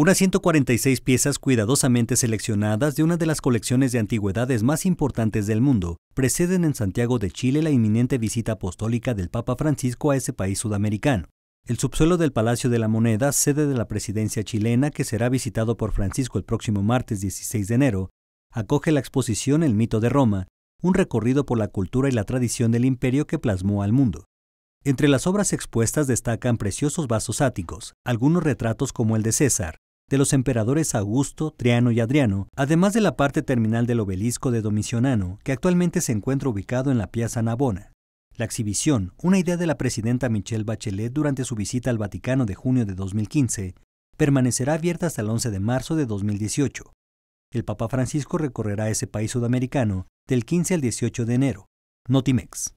unas 146 piezas cuidadosamente seleccionadas de una de las colecciones de antigüedades más importantes del mundo preceden en Santiago de Chile la inminente visita apostólica del Papa Francisco a ese país sudamericano. El subsuelo del Palacio de la Moneda, sede de la presidencia chilena que será visitado por Francisco el próximo martes 16 de enero, acoge la exposición El mito de Roma, un recorrido por la cultura y la tradición del imperio que plasmó al mundo. Entre las obras expuestas destacan preciosos vasos áticos, algunos retratos como el de César, de los emperadores Augusto, Triano y Adriano, además de la parte terminal del obelisco de Domicionano, que actualmente se encuentra ubicado en la Piazza Navona. La exhibición, una idea de la presidenta Michelle Bachelet durante su visita al Vaticano de junio de 2015, permanecerá abierta hasta el 11 de marzo de 2018. El Papa Francisco recorrerá ese país sudamericano del 15 al 18 de enero. Notimex.